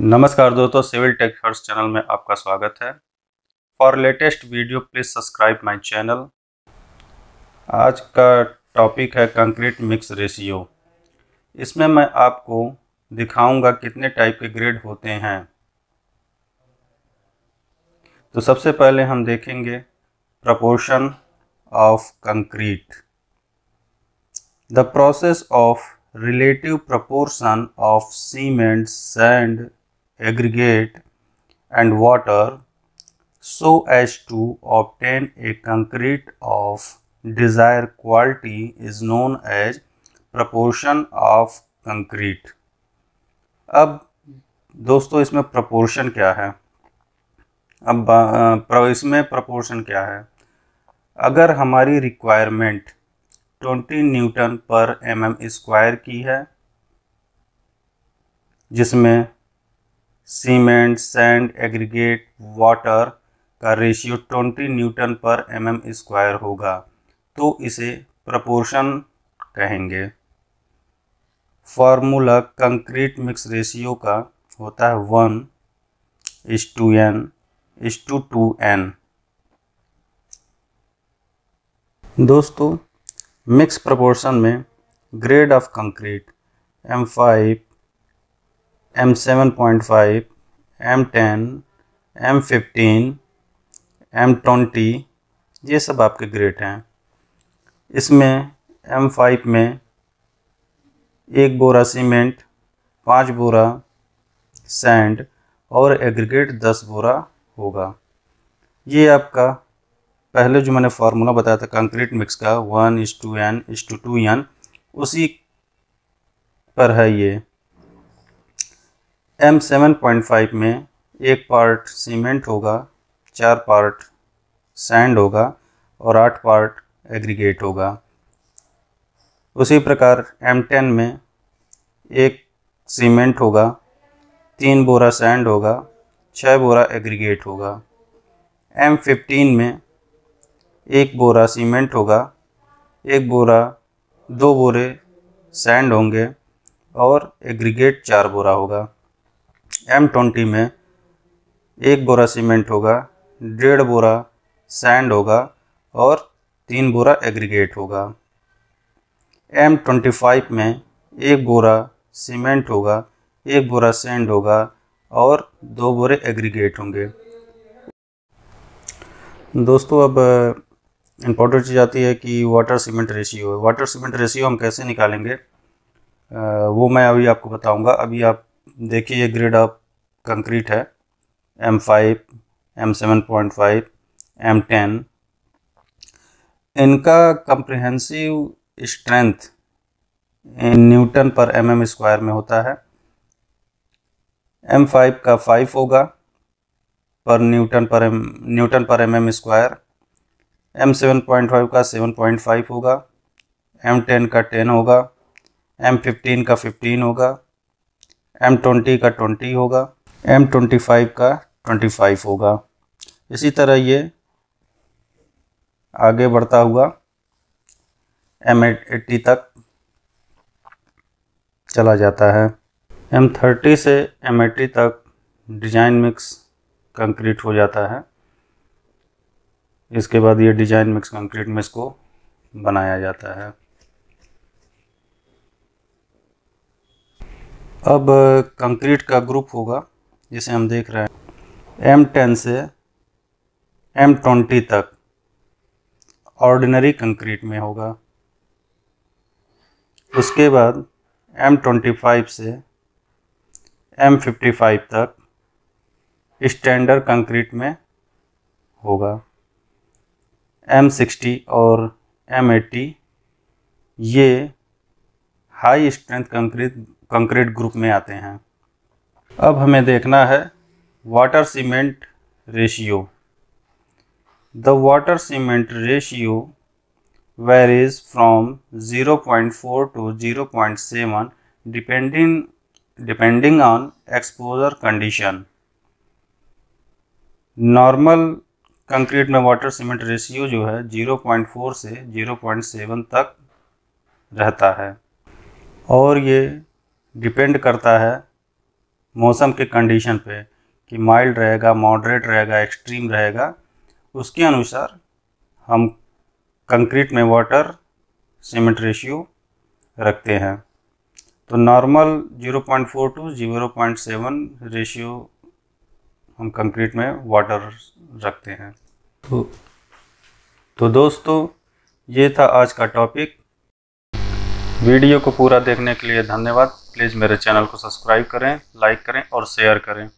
नमस्कार दोस्तों civil take first channel में आपका स्वागत है for latest video please subscribe my channel आज का टॉपिक है कंक्रीट मिक्स रेशियो इसमें मैं आपको दिखाऊंगा कितने टाइप के ग्रेड होते हैं तो सबसे पहले हम देखेंगे proportion of concrete the process of relative proportion of cement sand aggregate and water so as to obtain a concrete of desired quality is known as proportion of concrete. अब दोस्तों इसमें proportion क्या है अब इसमें proportion क्या है अगर हमारी requirement 20 newton per M M square की है जिसमें सीमेंट सैंड एग्रीगेट वाटर का ratio 20 newton per M M square होगा तो इसे प्रपोर्शन कहेंगे फार्मूला कंक्रीट मिक्स रेशियो का होता है one is to N is to two N दोस्तों मिक्स प्रपोर्शन में grade of concrete M five M seven point five M ten M fifteen M twenty ये सब आपके ग्रेड हैं इसमें एम फाइव में एक बोरा सीमेंट पाँच बोरा सैंड और एग्रीगेट दस बोरा होगा ये आपका पहले जो मैंने फार्मूला बताया था कंक्रीट मिक्स का one is to N is to two N उसी पर है ये एम सेवन पॉइंट फाइव में एक पार्ट सीमेंट होगा चार पार्ट सैंड होगा और आठ पार्ट एग्रीगेट होगा उसी प्रकार एम टेन में एक सीमेंट होगा तीन बोरा सैंड होगा छः बोरा एग्रीगेट होगा एम फिफ्टीन में एक बोरा सीमेंट होगा एक बोरा दो बोरे सैंड होंगे और एग्रीगेट चार बोरा होगा एम ट्वेंटी में एक बोरा सीमेंट होगा डेढ़ बोरा सैंड होगा और तीन बोरा एग्रीगेट होगा एम ट्वेंटी फाइव में एक बोरा सीमेंट होगा एक बोरा सैंड होगा और दो बोरे एग्रीगेट होंगे दोस्तों अब इम्पोर्टेंट चीज़ आती है कि water cement ratio water cement ratio हम कैसे निकालेंगे आ, वो मैं अभी आपको बताऊंगा अभी आप देखिए ये ग्रेड ऑफ कंक्रीट है M five M seven point five M ten इनका comprehensive strength newton per M M square में होता है एम फाइव का फाइव होगा per newton per M newton per M M square M seven point five का seven point five होगा M ten का ten होगा एम फिफ्टीन का फिफ्टीन होगा एम ट्वेंटी का ट्वेंटी होगा एम ट्वेंटी फाइव का ट्वेंटी फाइव होगा इसी तरह ये आगे बढ़ता हुआ एम एट्टी तक चला जाता है एम थर्टी से एम एट्टी तक डिजाइन मिक्स कंक्रीट हो जाता है इसके बाद ये डिजाइन मिक्स कंक्रीट में इसको बनाया जाता है अब कंक्रीट का ग्रुप होगा जिसे हम देख रहे हैं एम टेन से एम ट्वेंटी तक ऑर्डिनरी कंक्रीट में होगा उसके बाद एम ट्वेंटी फाइव से एम फिफ्टी फाइव तक स्टैंडर्ड कंक्रीट में होगा एम सिक्सटी और एम एट्टी ये high strength concrete concrete group में आते हैं अब हमें देखना है water cement ratio the water cement ratio varies from 0.4 point 0.7 depending depending on exposure condition normal concrete में वाटर सीमेंट रेशियो जो है 0.4 से 0.7 तक रहता है और ये डिपेंड करता है मौसम के कंडीशन पे कि माइल्ड रहेगा मॉडरेट रहेगा एक्सट्रीम रहेगा उसके अनुसार हम कंक्रीट में वाटर सीमेंट रेशियो रखते हैं तो नॉर्मल 0.4 टू 0.7 रेशियो हम कंक्रीट में वाटर रखते हैं तो तो दोस्तों ये था आज का टॉपिक वीडियो को पूरा देखने के लिए धन्यवाद प्लीज़ मेरे चैनल को सब्सक्राइब करें लाइक करें और शेयर करें